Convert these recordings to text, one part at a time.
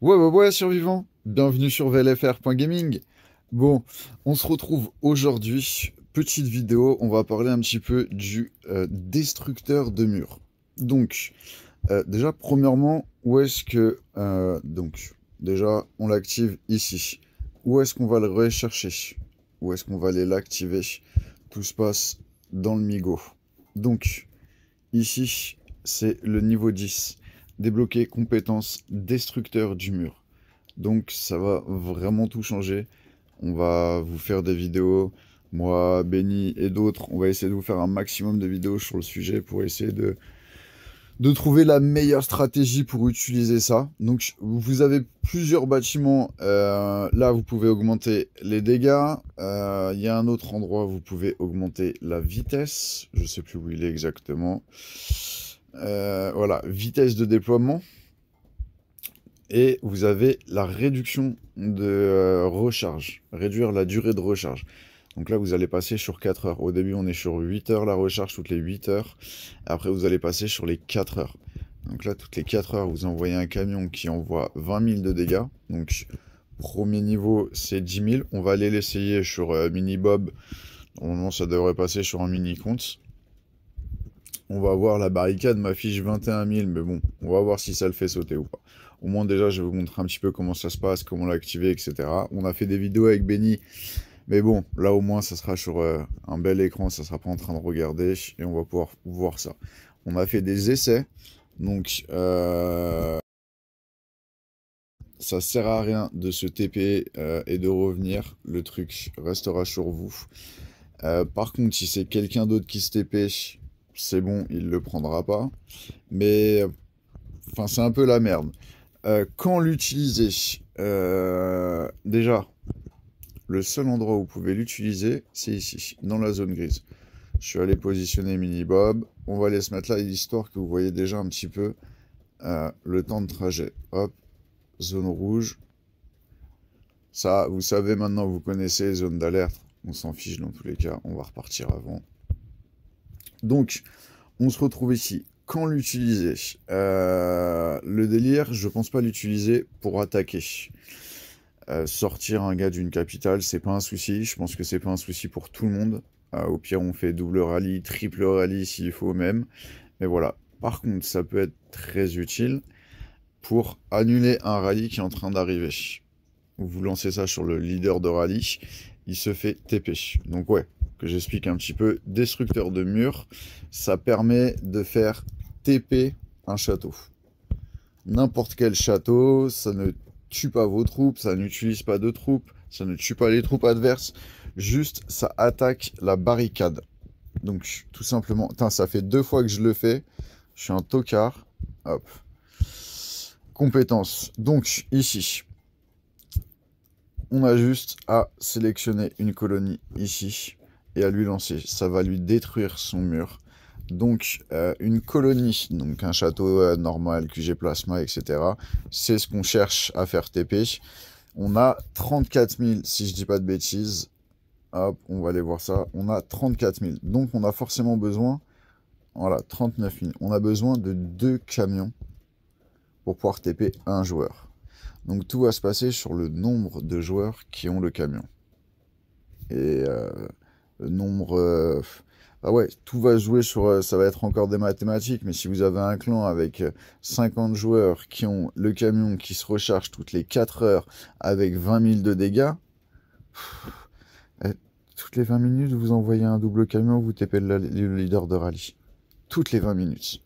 Ouais, ouais, ouais, survivants Bienvenue sur VLFR.gaming Bon, on se retrouve aujourd'hui, petite vidéo, on va parler un petit peu du euh, destructeur de murs. Donc, euh, déjà, premièrement, où est-ce que... Euh, donc, déjà, on l'active ici. Où est-ce qu'on va le rechercher Où est-ce qu'on va aller l'activer Tout se passe dans le Migo. Donc, ici, c'est le niveau 10 débloquer compétence destructeur du mur. Donc ça va vraiment tout changer. On va vous faire des vidéos, moi, Benny et d'autres, on va essayer de vous faire un maximum de vidéos sur le sujet pour essayer de, de trouver la meilleure stratégie pour utiliser ça. Donc vous avez plusieurs bâtiments, euh, là vous pouvez augmenter les dégâts, euh, il y a un autre endroit où vous pouvez augmenter la vitesse, je ne sais plus où il est exactement. Euh, voilà, vitesse de déploiement. Et vous avez la réduction de euh, recharge, réduire la durée de recharge. Donc là, vous allez passer sur 4 heures. Au début, on est sur 8 heures la recharge toutes les 8 heures. Après, vous allez passer sur les 4 heures. Donc là, toutes les 4 heures, vous envoyez un camion qui envoie 20 000 de dégâts. Donc, premier niveau, c'est 10 000. On va aller l'essayer sur euh, Mini Bob. Normalement, ça devrait passer sur un mini compte on va voir la barricade m'affiche 21 000, mais bon, on va voir si ça le fait sauter ou pas. Au moins déjà, je vais vous montrer un petit peu comment ça se passe, comment l'activer, etc. On a fait des vidéos avec Benny, mais bon, là au moins, ça sera sur euh, un bel écran, ça sera pas en train de regarder, et on va pouvoir voir ça. On a fait des essais, donc ça euh, ça sert à rien de se TP euh, et de revenir, le truc restera sur vous. par contre, si c'est quelqu'un d'autre qui se TP c'est bon, il le prendra pas. Mais enfin, c'est un peu la merde. Euh, quand l'utiliser euh, Déjà, le seul endroit où vous pouvez l'utiliser, c'est ici, dans la zone grise. Je suis allé positionner Mini Bob. On va aller se mettre là, histoire que vous voyez déjà un petit peu euh, le temps de trajet. Hop, zone rouge. Ça, vous savez maintenant, vous connaissez les zones d'alerte. On s'en fiche dans tous les cas, on va repartir avant. Donc, on se retrouve ici. Quand l'utiliser euh, Le délire, je pense pas l'utiliser pour attaquer. Euh, sortir un gars d'une capitale, c'est pas un souci. Je pense que c'est pas un souci pour tout le monde. Euh, au pire, on fait double rallye, triple rallye s'il faut même. Mais voilà. Par contre, ça peut être très utile pour annuler un rallye qui est en train d'arriver. Vous lancez ça sur le leader de rallye, il se fait TP. Donc ouais, que j'explique un petit peu, destructeur de murs, ça permet de faire TP un château. N'importe quel château, ça ne tue pas vos troupes, ça n'utilise pas de troupes, ça ne tue pas les troupes adverses, juste ça attaque la barricade. Donc tout simplement, Tain, ça fait deux fois que je le fais, je suis un tocard, hop. compétence. Donc ici, on a juste à sélectionner une colonie ici et à lui lancer. Ça va lui détruire son mur. Donc euh, une colonie, donc un château euh, normal, QG plasma, etc. C'est ce qu'on cherche à faire TP. On a 34 000, si je dis pas de bêtises. Hop, on va aller voir ça. On a 34 000. Donc on a forcément besoin, voilà, 39 000. On a besoin de deux camions pour pouvoir TP un joueur. Donc tout va se passer sur le nombre de joueurs qui ont le camion. Et euh, nombre... Ah ouais, tout va jouer sur, euh, ça va être encore des mathématiques, mais si vous avez un clan avec 50 euh, joueurs qui ont le camion qui se recharge toutes les 4 heures avec 20 000 de dégâts, toutes les 20 minutes, vous envoyez un double camion, vous tapez le leader de rallye. Toutes les 20 minutes.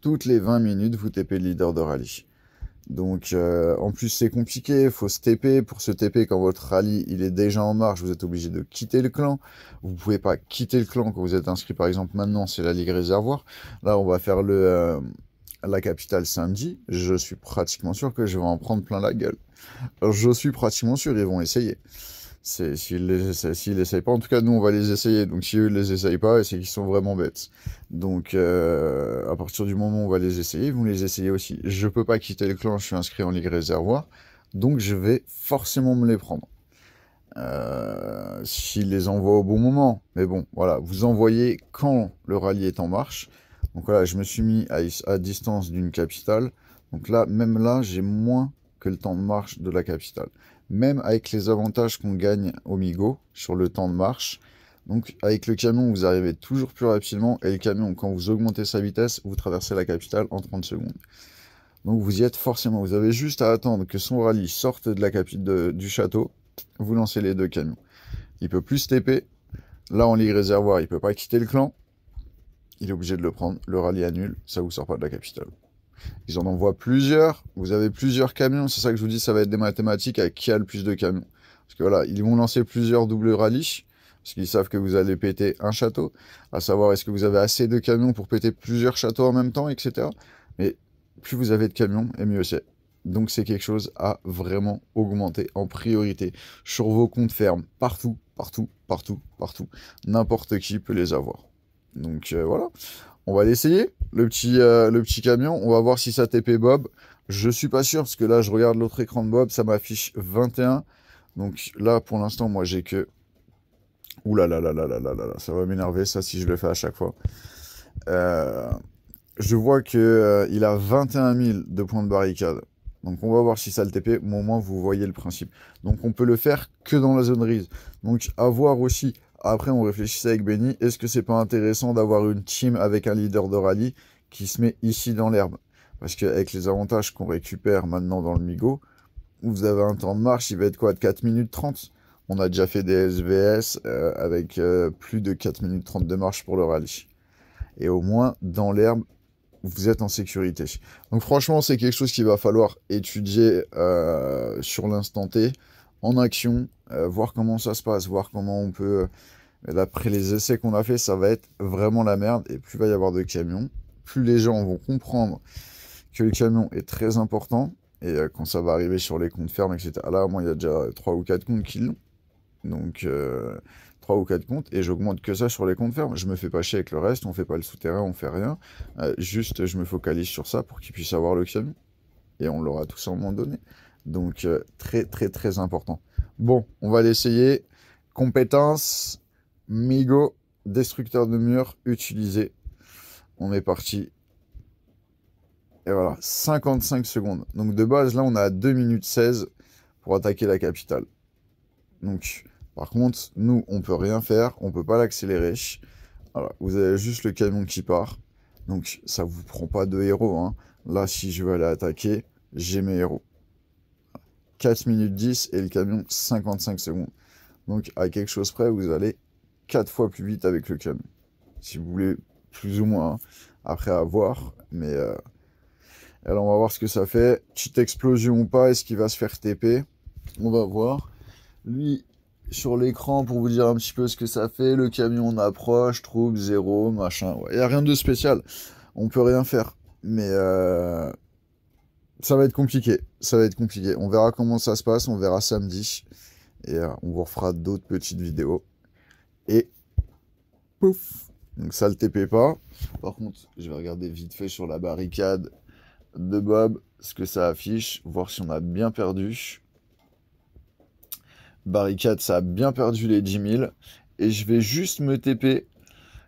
Toutes les 20 minutes, vous tapez le leader de rallye. Donc euh, en plus c'est compliqué, il faut se TP. Pour se TP quand votre rallye il est déjà en marche, vous êtes obligé de quitter le clan. Vous pouvez pas quitter le clan quand vous êtes inscrit par exemple maintenant, c'est la ligue réservoir. Là on va faire le euh, la capitale samedi. Je suis pratiquement sûr que je vais en prendre plein la gueule. Je suis pratiquement sûr, ils vont essayer. S'ils les essayent, pas, en tout cas nous on va les essayer. Donc si eux les essayent pas, c'est qu'ils sont vraiment bêtes. Donc euh, à partir du moment où on va les essayer, vous les essayez aussi. Je peux pas quitter le clan, je suis inscrit en ligue réservoir, donc je vais forcément me les prendre. Euh, s'ils les envoient au bon moment. Mais bon, voilà, vous envoyez quand le rallye est en marche. Donc voilà, je me suis mis à, à distance d'une capitale. Donc là, même là, j'ai moins que le temps de marche de la capitale même avec les avantages qu'on gagne au Migo sur le temps de marche. Donc avec le camion, vous arrivez toujours plus rapidement et le camion, quand vous augmentez sa vitesse, vous traversez la capitale en 30 secondes. Donc vous y êtes forcément. Vous avez juste à attendre que son rallye sorte de la capitale du château. Vous lancez les deux camions. Il peut plus TP. Là, en ligne réservoir, il peut pas quitter le clan. Il est obligé de le prendre. Le rallye annule. Ça vous sort pas de la capitale. Ils en envoient plusieurs. Vous avez plusieurs camions. C'est ça que je vous dis, ça va être des mathématiques à qui a le plus de camions. Parce que voilà, ils vont lancer plusieurs doubles rallyes. Parce qu'ils savent que vous allez péter un château. À savoir, est-ce que vous avez assez de camions pour péter plusieurs châteaux en même temps, etc. Mais plus vous avez de camions, et mieux c'est. Donc c'est quelque chose à vraiment augmenter en priorité sur vos comptes fermes, partout, partout, partout, partout. N'importe qui peut les avoir. Donc euh, voilà. On va l'essayer, le, petit, euh, le petit camion. On va voir si ça TP Bob. Je suis pas sûr, parce que là, je regarde l'autre écran de Bob, ça m'affiche 21. Donc là, pour l'instant, moi, j'ai que... Ouh là là là là là là là, ça va m'énerver, ça, si je le fais à chaque fois. Euh, je vois qu'il euh, il a 21 000 de points de barricade. Donc on va voir si ça le TP, au moins vous voyez le principe. Donc on peut le faire que dans la zone rise. Donc à voir aussi après, on réfléchissait avec Benny, est-ce que c'est pas intéressant d'avoir une team avec un leader de rallye qui se met ici dans l'herbe Parce qu'avec les avantages qu'on récupère maintenant dans le Migo, où vous avez un temps de marche, il va être quoi de 4 minutes 30 On a déjà fait des SVS euh, avec euh, plus de 4 minutes 30 de marche pour le rallye. Et au moins, dans l'herbe, vous êtes en sécurité. Donc franchement, c'est quelque chose qu'il va falloir étudier euh, sur l'instant T, en action, euh, voir comment ça se passe, voir comment on peut... Euh, d'après les essais qu'on a fait, ça va être vraiment la merde. Et plus il va y avoir de camions, plus les gens vont comprendre que le camion est très important. Et euh, quand ça va arriver sur les comptes fermes, etc. Là, moi, il y a déjà 3 ou 4 comptes qui l'ont. Donc, 3 ou 4 comptes. Et j'augmente que ça sur les comptes fermes. Je me fais pas chier avec le reste. On fait pas le souterrain, on fait rien. juste, je me focalise sur ça pour qu'ils puissent avoir le camion. Et on l'aura tous à un moment donné. Donc euh, très très très important. Bon, on va l'essayer. Compétence, Migo, destructeur de mur, utilisé. On est parti. Et voilà, 55 secondes. Donc de base, là, on a 2 minutes 16 pour attaquer la capitale. Donc, par contre, nous, on peut rien faire, on peut pas l'accélérer. vous avez juste le camion qui part. Donc, ça vous prend pas de héros. Hein. Là, si je veux aller attaquer, j'ai mes héros. 4 minutes 10 et le camion 55 secondes. Donc à quelque chose près, vous allez 4 fois plus vite avec le camion. Si vous voulez, plus ou moins. Hein, après, à voir. Mais euh, alors, on va voir ce que ça fait. Petite explosion ou pas, est-ce qu'il va se faire TP On va voir. Lui, sur l'écran, pour vous dire un petit peu ce que ça fait, le camion approche, troupe zéro, machin. Il n'y a rien de spécial. On peut rien faire. Mais euh, ça va être compliqué. Ça va être compliqué. On verra comment ça se passe. On verra samedi. Et euh, on vous refera d'autres petites vidéos. Et pouf. Donc ça le TP pas. Par contre, je vais regarder vite fait sur la barricade de Bob ce que ça affiche, voir si on a bien perdu. Barricade, ça a bien perdu les 10 000. Et je vais juste me TP.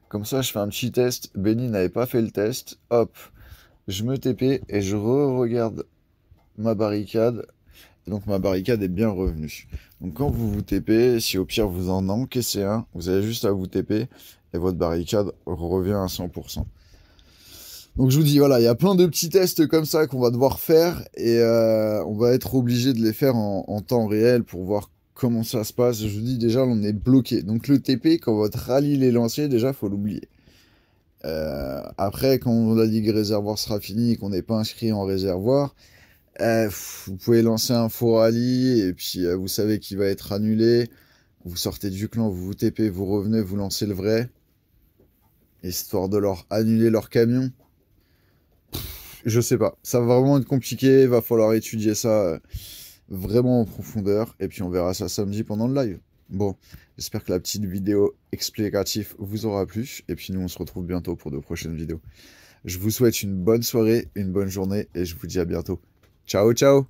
Comme ça, je fais un petit test. Benny n'avait pas fait le test. Hop, je me TP et je re-regarde ma barricade. donc ma barricade est bien revenue. Donc quand vous vous TP, si au pire vous en encaissez un, vous avez juste à vous TP et votre barricade revient à 100%. Donc je vous dis, voilà, il y a plein de petits tests comme ça qu'on va devoir faire et euh, on va être obligé de les faire en, temps réel pour voir comment ça se passe. Je vous dis déjà, on est bloqué. Donc le TP, quand votre rallye est lancé, déjà, faut l'oublier. Euh, après, quand la ligue réservoir sera finie et qu'on n'est pas inscrit en réservoir, euh, vous pouvez lancer un faux rallye et puis euh, vous savez qu'il va être annulé. Vous sortez du clan, vous vous TP, vous revenez, vous lancez le vrai. Histoire de leur annuler leur camion. Je sais pas. Ça va vraiment être compliqué. Il Va falloir étudier ça euh, vraiment en profondeur. Et puis on verra ça samedi pendant le live. Bon, j'espère que la petite vidéo explicative vous aura plu. Et puis nous, on se retrouve bientôt pour de prochaines vidéos. Je vous souhaite une bonne soirée, une bonne journée et je vous dis à bientôt. Ciao, ciao